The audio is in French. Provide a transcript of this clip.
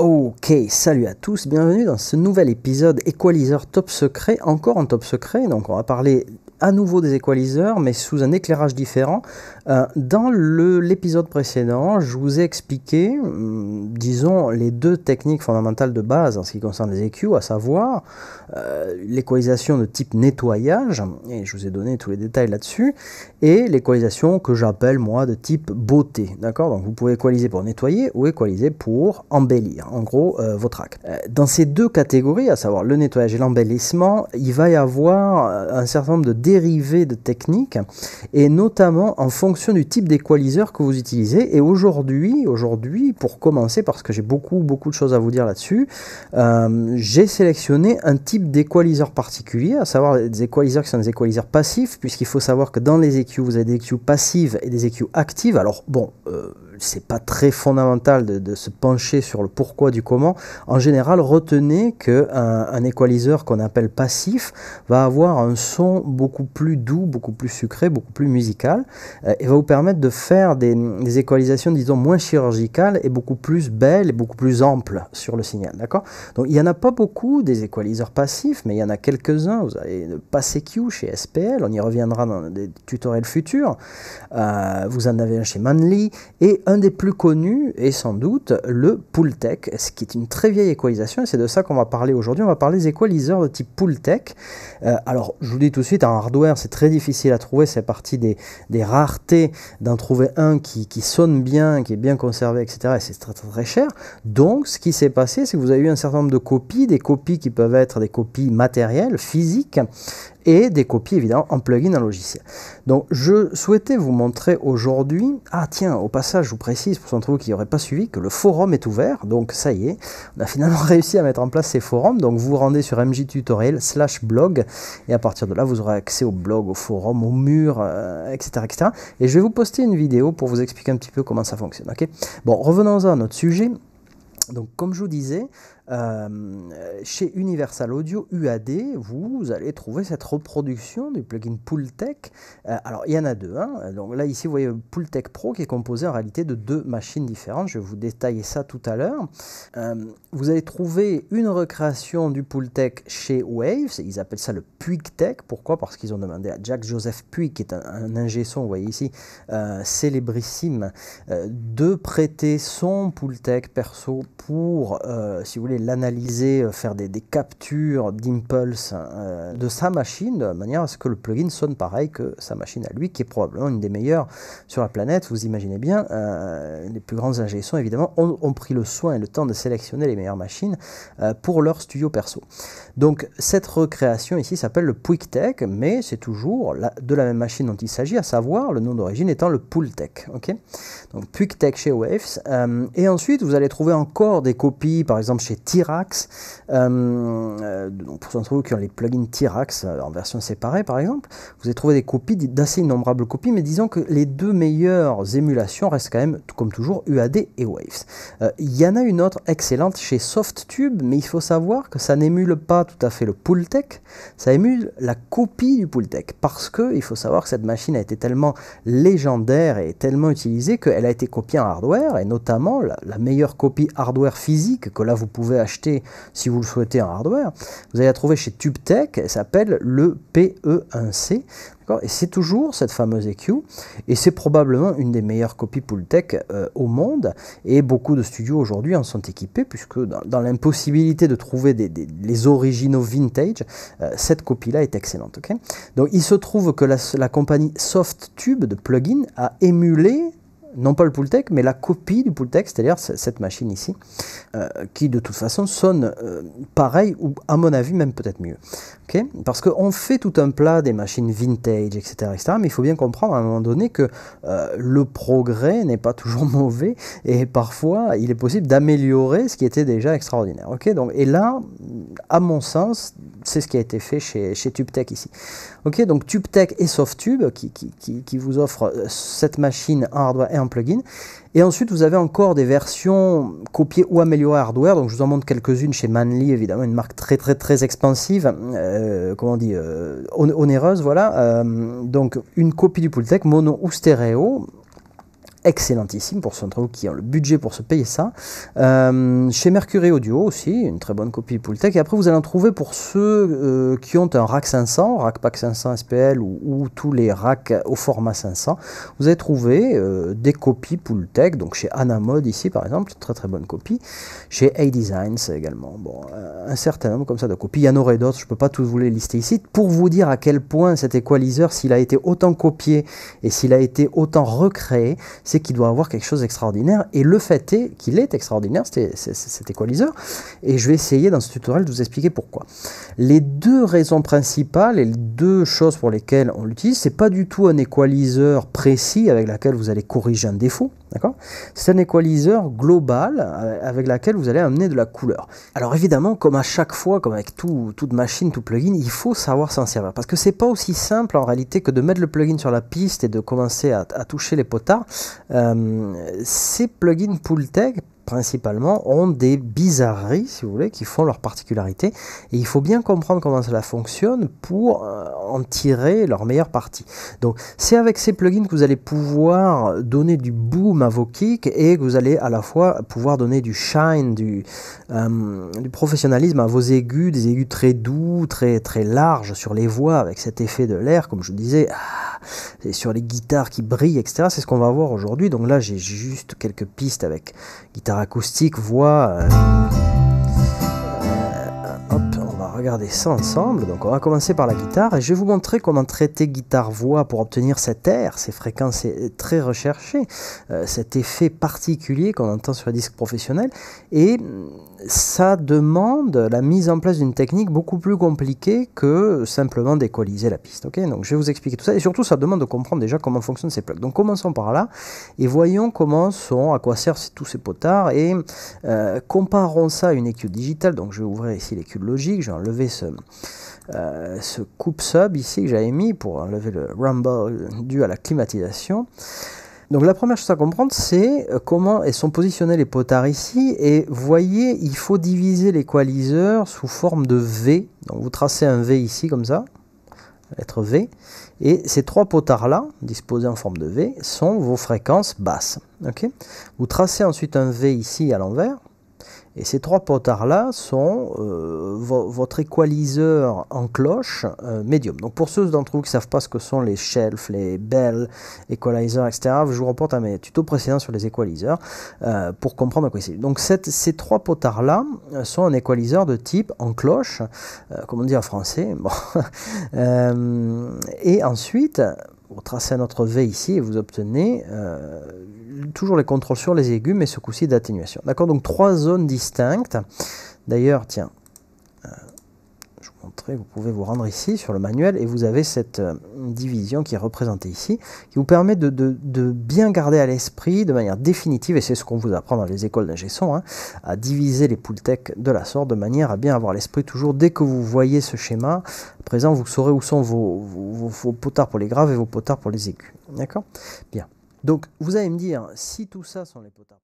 Ok, salut à tous, bienvenue dans ce nouvel épisode Equalizer Top Secret, encore en Top Secret, donc on va parler à nouveau des équaliseurs, mais sous un éclairage différent. Euh, dans l'épisode précédent, je vous ai expliqué, hum, disons, les deux techniques fondamentales de base en ce qui concerne les EQ, à savoir euh, l'équalisation de type nettoyage, et je vous ai donné tous les détails là-dessus, et l'équalisation que j'appelle moi de type beauté. D'accord Donc vous pouvez équaliser pour nettoyer ou équaliser pour embellir, en gros, euh, votre acte. Dans ces deux catégories, à savoir le nettoyage et l'embellissement, il va y avoir un certain nombre de dérivés de techniques, et notamment en fonction du type d'équaliseur que vous utilisez. Et aujourd'hui, aujourd'hui, pour commencer, parce que j'ai beaucoup beaucoup de choses à vous dire là-dessus, euh, j'ai sélectionné un type d'équaliseur particulier, à savoir des équaliseurs qui sont des équaliseurs passifs, puisqu'il faut savoir que dans les EQ, vous avez des EQ passives et des EQ actives. Alors bon. Euh, c'est pas très fondamental de, se pencher sur le pourquoi du comment. En général, retenez qu'un un, équaliseur qu'on appelle passif va avoir un son beaucoup plus doux, beaucoup plus sucré, beaucoup plus musical, euh, et va vous permettre de faire des, des, équalisations, disons, moins chirurgicales et beaucoup plus belles et beaucoup plus amples sur le signal, d'accord Donc il n'y en a pas beaucoup des équaliseurs passifs, mais il y en a quelques-uns, vous avez le PassEQ chez SPL, on y reviendra dans des tutoriels futurs, euh, vous en avez un chez Manly, et un des plus connus est sans doute le Pultec, ce qui est une très vieille équalisation, et c'est de ça qu'on va parler aujourd'hui, on va parler des équaliseurs de type Pultec. Euh, alors je vous dis tout de suite, un c'est très difficile à trouver, c'est partie des, raretés d'en trouver un qui, qui, sonne bien, qui est bien conservé, etc. Et c'est très, très cher. Donc ce qui s'est passé, c'est que vous avez eu un certain nombre de copies, des copies qui peuvent être des copies matérielles, physiques, et des copies évidemment en plugin en logiciel. Donc je souhaitais vous montrer aujourd'hui, ah tiens, au passage je vous précise pour d'entre vous qui n'auraient pas suivi que le forum est ouvert, donc ça y est, on a finalement réussi à mettre en place ces forums, donc vous vous rendez sur tutoriel slash blog et à partir de là vous aurez accès au blog, au forum, au mur, etc., euh, etc. Et je vais vous poster une vidéo pour vous expliquer un petit peu comment ça fonctionne. ok bon, revenons-en à notre sujet. Donc comme je vous disais, euh, chez Universal Audio UAD, vous allez trouver cette reproduction du plugin Pooltech. Euh, alors, il y en a deux. Hein. Donc là, ici, vous voyez Pooltech Pro qui est composé en réalité de deux machines différentes. Je vais vous détailler ça tout à l'heure. Euh, vous allez trouver une recréation du Pooltech chez Waves. Ils appellent ça le Tech. Pourquoi Parce qu'ils ont demandé à Jack Joseph Puig, qui est un, un ingé son, vous voyez ici, célébrissime, de prêter son Pooltech perso pour, si vous voulez, l'analyser, euh, faire des, captures d'impulse euh, de sa machine, de manière à ce que le plugin sonne pareil que sa machine à lui, qui est probablement une des meilleures sur la planète. Vous imaginez bien, euh, les plus grandes ingénieurs évidemment, ont, pris le soin et le temps de sélectionner les meilleures machines pour leur studio perso. Donc cette recréation ici s'appelle le QuickTech, mais c'est toujours de la même machine dont il s'agit, à savoir le nom d'origine étant le PoolTech. ok Donc PuickTech chez Waves. et ensuite, vous allez trouver encore des copies, par exemple chez t euh, donc pour ceux d'entre vous qui ont les plugins Tirax euh, en version séparée par exemple, vous avez trouvé des copies, d'assez innombrables copies, mais disons que les deux meilleures émulations restent quand même, comme toujours, UAD et Waves. Euh, il y en a une autre excellente chez SoftTube, mais il faut savoir que ça n'émule pas tout à fait le Pooltech, ça émule la copie du Pooltech, parce que il faut savoir que cette machine a été tellement légendaire et tellement utilisée qu'elle a été copiée en hardware, et notamment la meilleure copie hardware physique que là vous pouvez acheter si vous le souhaitez en hardware, vous allez la trouver chez TubeTech, elle s'appelle le PE1C. Et c'est toujours cette fameuse EQ, et c'est probablement une des meilleures copies Pooltech euh, au monde, et beaucoup de studios aujourd'hui en sont équipés, puisque dans, l'impossibilité de trouver des, les originaux vintage, euh, cette copie-là est excellente. Donc il se trouve que la, la compagnie SoftTube de plugin a émulé non pas le Pultec, mais la copie du pull c'est-à-dire cette machine ici, euh, qui de toute façon sonne euh, pareil, ou à mon avis même peut-être mieux. ok Parce qu'on fait tout un plat des machines vintage, etc., etc. mais il faut bien comprendre à un moment donné que euh, le progrès n'est pas toujours mauvais, et parfois il est possible d'améliorer ce qui était déjà extraordinaire. ok Donc, et là, à mon sens, c'est ce qui a été fait chez, chez TubeTech ici. Ok, donc TubeTech et SoftTube qui, qui, qui, vous offrent euh, cette machine en hardware et en plugin. Et ensuite, vous avez encore des versions copiées ou améliorées hardware. Donc, je vous en montre quelques-unes chez Manly, évidemment, une marque très, très, très expansive, euh, comment dit, euh, onéreuse, voilà. donc, une copie du Pultec, mono ou stéréo, excellentissime pour son qui ont le budget pour se payer ça. Euh, chez Mercury Audio aussi, une très bonne copie tech. Et après, vous allez en trouver pour ceux euh, qui ont un rack 500, rack pack 500 SPL ou, tous les racks au format 500. Vous allez trouver euh, des copies tech, donc chez Anamod ici par exemple, très très bonne copie. Chez A-Designs également, bon, un certain nombre comme ça de copies. Il y en aurait d'autres, je ne peux pas tous vous les lister ici. Pour vous dire à quel point cet equalizer, s'il a été autant copié et s'il a été autant recréé, c'est qu'il doit avoir quelque chose d'extraordinaire. Et le fait est qu'il est extraordinaire, cet équaliseur. Et je vais essayer dans ce tutoriel de vous expliquer pourquoi. Les deux raisons principales et les deux choses pour lesquelles on l'utilise, c'est pas du tout un équaliseur précis avec lequel vous allez corriger un défaut. D'accord C'est un equalizer global euh, avec laquelle vous allez amener de la couleur. Alors évidemment, comme à chaque fois, comme avec toute machine, tout plugin, il faut savoir s'en servir. Parce que c'est pas aussi simple en réalité que de mettre le plugin sur la piste et de commencer à, toucher les potards. Euh, ces plugins tech principalement, ont des bizarreries, si vous voulez, qui font leur particularité. Et il faut bien comprendre comment cela fonctionne pour euh, en tirer leur meilleure partie. Donc c'est avec ces plugins que vous allez pouvoir donner du boom à vos kicks et que vous allez à la fois pouvoir donner du shine, du, euh, du professionnalisme à vos aigus, des aigus très doux, très, très larges sur les voix avec cet effet de l'air, comme je disais, ah, et sur les guitares qui brillent, etc. C'est ce qu'on va voir aujourd'hui. Donc là j'ai juste quelques pistes avec guitare acoustique, voix. Euh, regarder ça ensemble. Donc on va commencer par la guitare et je vais vous montrer comment traiter guitare-voix pour obtenir cet air, ces fréquences très recherchées, euh, cet effet particulier qu'on entend sur les disques professionnels. Et mm, ça demande la mise en place d'une technique beaucoup plus compliquée que simplement d'écoliser la piste. Ok Donc je vais vous expliquer tout ça et surtout ça demande de comprendre déjà comment fonctionnent ces plaques. Donc commençons par là et voyons comment sont, à quoi servent tous ces potards et euh, comparons ça à une EQ digitale. Donc je vais ouvrir ici l'EQ logique, enlever ce, euh, coupe sub ici que j'avais mis pour enlever le rumble dû à la climatisation. Donc la première chose à comprendre, c'est euh, comment elles sont positionnés les potards ici. Et voyez, il faut diviser l'équaliseur sous forme de V. Donc vous tracez un V ici comme ça, lettre V. Et ces trois potards-là, disposés en forme de V, sont vos fréquences basses. Ok. vous tracez ensuite un V ici à l'envers. Et ces trois potards-là sont euh, votre équaliseur en cloche euh, médium. Donc pour ceux d'entre vous qui ne savent pas ce que sont les shelf, les bell, equalizer, etc., je vous reporte à mes tutos précédents sur les équaliseurs euh, pour comprendre à quoi il Donc ces trois potards-là sont un équaliseur de type en cloche, comme on dit en français. Bon. et ensuite, vous tracez notre V ici et vous obtenez toujours les contrôles sur les aigus, mais ce coup-ci d'atténuation. D'accord Donc trois zones distinctes. D'ailleurs, tiens, euh, je vous montrer, vous pouvez vous rendre ici sur le manuel et vous avez cette euh, division qui est représentée ici, qui vous permet de, bien garder à l'esprit de manière définitive, et c'est ce qu'on vous apprend dans les écoles d'ingé hein, à diviser les poultèques de la sorte de manière à bien avoir l'esprit toujours dès que vous voyez ce schéma. présent, vous saurez où sont vos potards pour les graves et vos potards pour les aigus. D'accord Bien. Donc vous allez me dire, si tout ça sont les potables